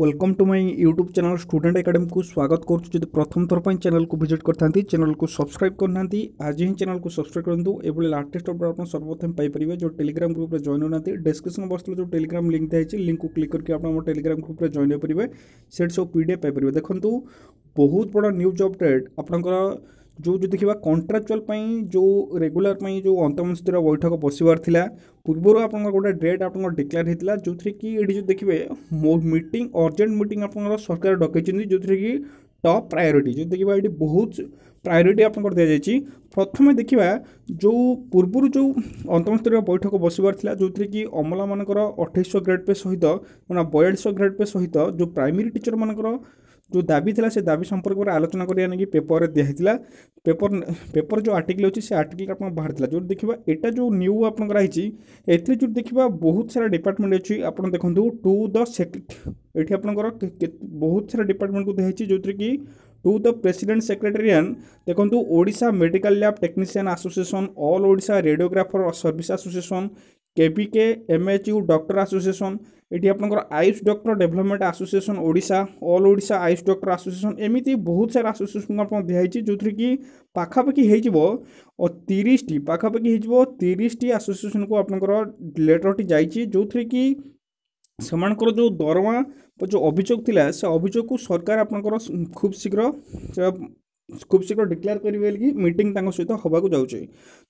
welcome to my YouTube channel student academy को स्वागत करुँ प्रथम थर पर चैनल को भिजिट कर चैनल को सब्सक्राइब करना आज ही चैनल को सब्सक्राइब करूँ एवं लाटेस्ट अपडेट आप सर्वप्रथम पाइपर जो टेलीग्राम ग्रुप जॉन होना डिस्क्रिप्शन बक्स में जो टेलीग्राम लिंक दिखाई लिंक को क्लिक करके आप टेलीग्राम ग्रुप में जॉन हो पारे से सब पीडीएफ पाइपर देखो बहुत बड़ा न्यूज अपडेट आपंकर जो जो देखा कंट्राक्चुअल जो रेगुलर पर जो अंतमस्तर बैठक बस बार था पूर्व आप गोटे डेट आप डिक्लेयर होता जो थी कि ये जो देखिए मीट अर्जेंट मीट आप सरकार डक जो थी कि टप प्रायोरीटी जो देखिए ये बहुत प्रायोरीटी आप दि जाए प्रथम देखा जो पूर्व जो अंतमस्तर बैठक बस बार था जो थी कि अमला मानक अठाईस ग्रेड पे सहित मैं बयालीस ग्रेड पे सहित जो प्राइमरी टीचर मानकर ଯେଉଁ ଦାବି ଥିଲା ସେ ଦାବି ସମ୍ପର୍କରେ ଆଲୋଚନା କରିବା ନେଇକି ପେପରରେ ଦିଆହେଇଥିଲା ପେପର ପେପର ଯେଉଁ ଆର୍ଟିକଲ୍ ଅଛି ସେ ଆର୍ଟିକଲ୍ ଆପଣଙ୍କ ବାହାରିଥିଲା ଯେଉଁଠି ଦେଖିବା ଏଇଟା ଯେଉଁ ନ୍ୟୁ ଆପଣଙ୍କର ହେଇଛି ଏଥିରେ ଯେଉଁଠି ଦେଖିବା ବହୁତ ସାରା ଡିପାର୍ଟମେଣ୍ଟ ଅଛି ଆପଣ ଦେଖନ୍ତୁ ଟୁ ଦ ଏଠି ଆପଣଙ୍କର ବହୁତ ସାରା ଡିପାର୍ଟମେଣ୍ଟକୁ ଦିଆହେଇଛି ଯେଉଁଥିରେ କି टू द प्रेसिडेंट सेक्रेटेरियन देखो ओडा medical lab technician association all ओडा radiographer service association KBK MHU doctor association ଏଠି ଆପଣଙ୍କର AYUSH doctor development association Odisha all Odisha AYUSH doctor association ଏମିତି ବହୁତ ସାରା ଆସୋସିଏସନ୍ ଆପଣଙ୍କୁ ଦିଆହେଇଛି ଯେଉଁଥିରେ କି ପାଖାପାଖି ହେଇଯିବ ତିରିଶଟି ପାଖାପାଖି ହେଇଯିବ ତିରିଶଟି ଆସୋସିଏସନ୍କୁ ଆପଣଙ୍କର ଲେଟର୍ଟି ଯାଇଛି ଯେଉଁଥିରେ କି ସେମାନଙ୍କର ଯେଉଁ ଦରମା ଯେଉଁ ଅଭିଯୋଗ ଥିଲା ସେ ଅଭିଯୋଗକୁ ସରକାର ଆପଣଙ୍କର ଖୁବ୍ ଶୀଘ୍ର ଖୁବ୍ ଶୀଘ୍ର ଡିକ୍ଲେୟାର କରିବେ କି ମିଟିଂ ତାଙ୍କ ସହିତ ହେବାକୁ ଯାଉଛି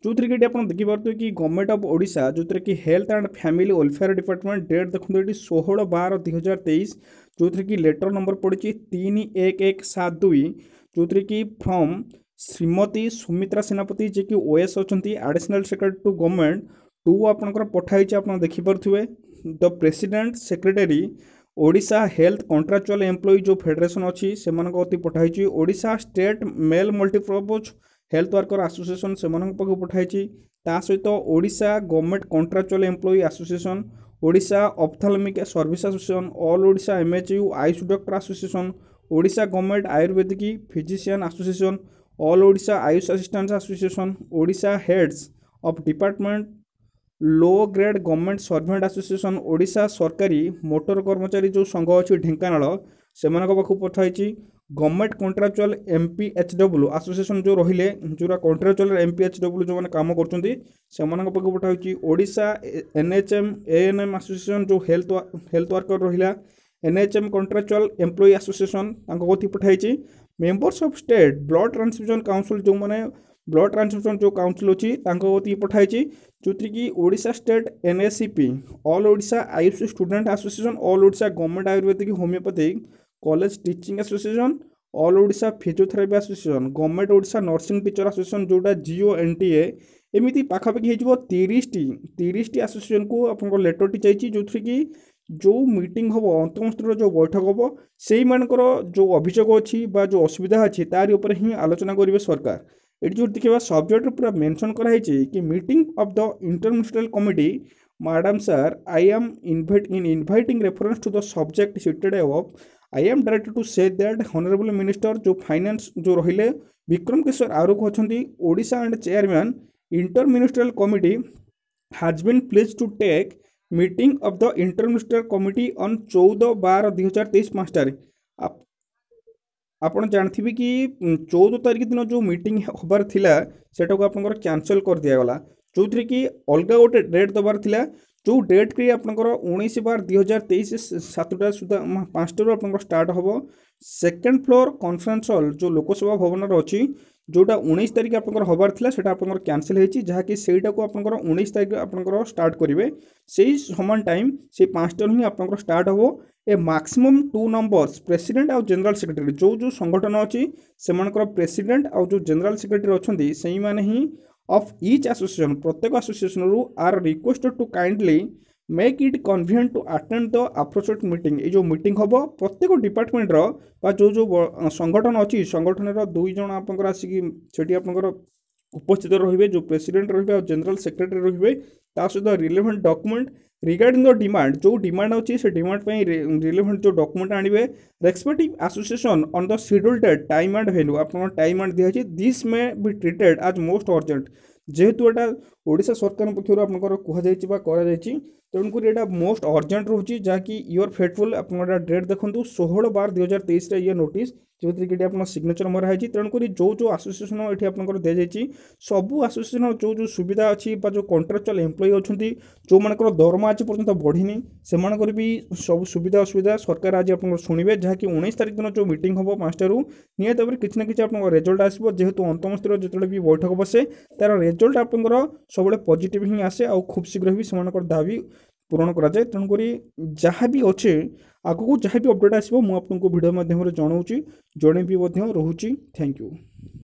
ଯେଉଁଥିରେ କି ଏଠି ଆପଣ ଦେଖିପାରୁଥିବେ କି ଗଭର୍ଣ୍ଣମେଣ୍ଟ ଅଫ୍ ଓଡ଼ିଶା ଯେଉଁଥିରେ କି health and family welfare department date ଦେଖନ୍ତୁ ଏଠି ଷୋହଳ ବାର ଦୁଇହଜାର ତେଇଶ ଯେଉଁଥିରେ କି ଲେଟର ନମ୍ବର ପଡ଼ିଛି ତିନି ଏକ ଏକ ସାତ ଦୁଇ ଯେଉଁଥିରେ କି ଫ୍ରମ୍ ଶ୍ରୀମତୀ ସୁମିତ୍ରା ସେନାପତି ଯିଏକି ଓଏସ୍ ଅଛନ୍ତି additional secretary to government to ଆପଣଙ୍କର ପଠାଇଛି ଆପଣ ଦେଖିପାରୁଥିବେ the president secretary Odisha health contractual employee ଯେଉଁ ଫେଡେରେସନ୍ ଅଛି ସେମାନଙ୍କ ପ୍ରତି ପଠାଇଛି Odisha state male multipurpose health worker association ସେମାନଙ୍କ ପାଖକୁ ପଠାଇଛି ତା ସହିତ Odisha government contractual employee association Odisha ophthalmic service association all Odisha MHU AYUSH doctor association Odisha government Ayurvedic physician association all Odisha AYUSH assistants association Odisha heads of department low grade গভର୍ଣ୍ଣମେଣ୍ଟ servant association Odisha ସରକାରୀ ମୋଟର କର୍ମଚାରୀ ଯେଉଁ ସଂଘ ଅଛି ଢେଙ୍କାନାଳ ସେମାନଙ୍କ ପାଖକୁ ପଠାଇଛି government contractual M P H W association ଯେଉଁ ରହିଲେ ଯେଉଁଟା contractual M P H W ଯେଉଁମାନେ କାମ କରୁଛନ୍ତି ସେମାନଙ୍କ ପାଖକୁ ପଠାଉଛି Odisha N H M A N M association ଯେଉଁ ହେଲ୍ଥ ହେଲ୍ଥ ୱାର୍କର ରହିଲା N H M contractual employee association ତାଙ୍କ କତିକି ପଠାଇଛି members of state blood transfusion council ଯେଉଁମାନେ ବ୍ଲଡ଼ ଟ୍ରାନ୍ସଫ୍ୟୁଜନ୍ ଯେଉଁ କାଉନସିଲ୍ ଅଛି ତାଙ୍କ କତିକି ପଠାଇଛି ଯେଉଁଥିରେକି Odisha state NACP all Odisha AYUSH student association all Odisha government Ayurvedic homeopathic college teaching association all Odisha physiotherapy association government Odisha nursing teacher association ଯେଉଁଟା ଜିଓ ଏନ୍ ଟି ଏ ଏମିତି ପାଖାପାଖି ହେଇଯିବ ତିରିଶଟି ତିରିଶଟି ଆସୋସିଏସନ୍କୁ ଆପଣଙ୍କ ଲେଟର୍ଟି ଯାଇଛି ଯେଉଁଥିରେ କି ଯେଉଁ ମିଟିଂ ହେବ ଅନ୍ତମ ସ୍ତରର ଯେଉଁ ବୈଠକ ହେବ ସେଇମାନଙ୍କର ଯେଉଁ ଅଭିଯୋଗ ଅଛି ବା ଯେଉଁ ଅସୁବିଧା ଅଛି ତାରି ଉପରେ ହିଁ ଆଲୋଚନା କରିବେ ସରକାର ये जो দেখিবা सब्जेक्ट পুরা মেনশন করা হয়েছে কি of the the interministerial committee madam sir I am in in inviting reference to the subject cited I am directed to say that honourable minister जो फाइनेंस जो रहिले विक्रम किशोर आरुख अच्छा ओडा and chairman interministerial committee has been please to take meet of the interministerial committee on चौदह बार दुई हजार तेईस पाँचटार ଆପଣ ଜାଣିଥିବେ କି ଚଉଦ ତାରିଖ ଦିନ ଯେଉଁ ମିଟିଂ ହେବାର ଥିଲା ସେଟାକୁ ଆପଣଙ୍କର କ୍ୟାନସଲ୍ କରିଦିଆଗଲା ଯେଉଁଥିରେ କି ଅଲଗା ଗୋଟେ ଡେଟ୍ ଦେବାର ଥିଲା ଯେଉଁ ଡେଟ୍କି ଆପଣଙ୍କର ଉଣେଇଶ ବାର ଦୁଇ ହଜାର ତେଇଶ ସାତଟା ସୁଦ୍ଧା ପାଞ୍ଚଟାରୁ ଆପଣଙ୍କର ଷ୍ଟାର୍ଟ ହେବ ସେକେଣ୍ଡ ଫ୍ଲୋର୍ କନଫରେନ୍ସ ହଲ୍ ଯେଉଁ ଲୋକସଭା ଭବନରେ ଅଛି ଯେଉଁଟା ଉଣେଇଶ ତାରିଖ ଆପଣଙ୍କର ହେବାର ଥିଲା ସେଇଟା ଆପଣଙ୍କର କ୍ୟାନସଲ୍ ହେଇଛି ଯାହାକି ସେଇଟାକୁ ଆପଣଙ୍କର ଉଣେଇଶ ତାରିଖ ଆପଣଙ୍କର ଷ୍ଟାର୍ଟ କରିବେ ସେଇ ସମାନ ଟାଇମ୍ ସେଇ ପାଞ୍ଚଟାରୁ ହିଁ ଆପଣଙ୍କର ଷ୍ଟାର୍ଟ ହେବ a maximum two numbers president आउ जनरल सेक्रेटरी जो जो संगठन अच्छी से प्रेसिडेंट आउ जो जनरल सेक्रेटरी अच्छा से मैंने ही अफ इच आसोसीएसन प्रत्येक आसोसीएसन रु are requested to kindly make it convenient to आटेड द आप्रोचेट मीटिंग ये जो मीटिंग हम प्रत्येक डिपार्टमेंटर बा जो जो संगठन अच्छी संगठन रुईज आप आसिकी आप उपस्थित रे जो प्रेसिडेंट रे और जनरल सेक्रेटरी रे सहित relevant document regarding the demand ଯେଉଁ ଡିମାଣ୍ଡ ଅଛି ସେ ଡିମାଣ୍ଡ ପାଇଁ ରିଲେଭେଣ୍ଟ ଯେଉଁ ଡକୁମେଣ୍ଟ ଆଣିବେ respective association on the schedule date time and value ଆପଣଙ୍କ ଟାଇମ୍ ଆଣ୍ଡ ଦିଆହେଇଛି this may be treated as most urgent ଯେହେତୁ ଏଇଟା ଓଡ଼ିଶା ସରକାରଙ୍କ ପକ୍ଷରୁ ଆପଣଙ୍କର କୁହାଯାଇଛି ବା କରାଯାଇଛି ତେଣୁକରି ଏଇଟା ମୋଷ୍ଟ ଅର୍ଜେଣ୍ଟ ରହୁଛି ଯାହାକି ଇୟର୍ ଫେଟଫୁଲ୍ ଆପଣଙ୍କର ଏଇଟା ଡେଟ୍ ଦେଖନ୍ତୁ ଷୋହଳ ବାର ଦୁଇ ହଜାର ତେଇଶରେ ଇଏ ନୋଟିସ୍ ଯେଉଁଥିରେ କି ଏଠି ଆପଣ ସିଗ୍ନେଚର୍ ମରାହେଇଛି ତେଣୁକରି ଯେଉଁ ଯେଉଁ ଆସୋସିଏସନ୍ ଏଠି ଆପଣଙ୍କର ଦିଆଯାଇଛି ସବୁ ଆସୋସିଏସନ୍ର ଯେଉଁ ଯେଉଁ ସୁବିଧା ଅଛି ବା ଯେଉଁ କଣ୍ଟ୍ରାକ୍ଚୁଆଲ୍ ଏମ୍ପ୍ଲୟି ଅଛନ୍ତି ଯେଉଁମାନଙ୍କର ଦରମା ଆଜି ପର୍ଯ୍ୟନ୍ତ ବଢ଼ିନି ସେମାନଙ୍କର ବି ସବୁ ସୁବିଧା ଅସୁବିଧା ସରକାର ଆଜି ଆପଣଙ୍କର ଶୁଣିବେ ଯାହାକି ଉଣେଇଶ ତାରିଖ ଦିନ ଯେଉଁ ମିଟିଂ ହେବ ପାଞ୍ଚଟାରୁ ନିହାତି ଭାବରେ କିଛି ନା କିଛି ଆପଣଙ୍କର ରେଜଲ୍ଟ ଆସିବ ଯେହେତୁ ଅନ୍ତମସ୍ତରୀୟ ଯେତେବେଳେ ବି ବୈଠକ ବସେ ତା'ର ରେଜଲ୍ଟ ଆପଣଙ୍କର ସବୁବେଳେ ପଜିଟିଭ୍ ହିଁ ଆସେ ଆଉ ଖୁବ୍ ଶୀଘ୍ର ବି ସେମାନଙ୍କର ଦାବି ପୂରଣ କରାଯାଏ ତେଣୁକରି ଯାହା ବି ଅଛି ଆଗକୁ ଯାହା ବି ଅପଡ଼େଟ୍ ଆସିବ ମୁଁ ଆପଣଙ୍କୁ ଭିଡ଼ିଓ ମାଧ୍ୟମରେ ଜଣାଉଛି ଜଣେଇବି ମଧ୍ୟ ରହୁଛି ଥ୍ୟାଙ୍କ ୟୁ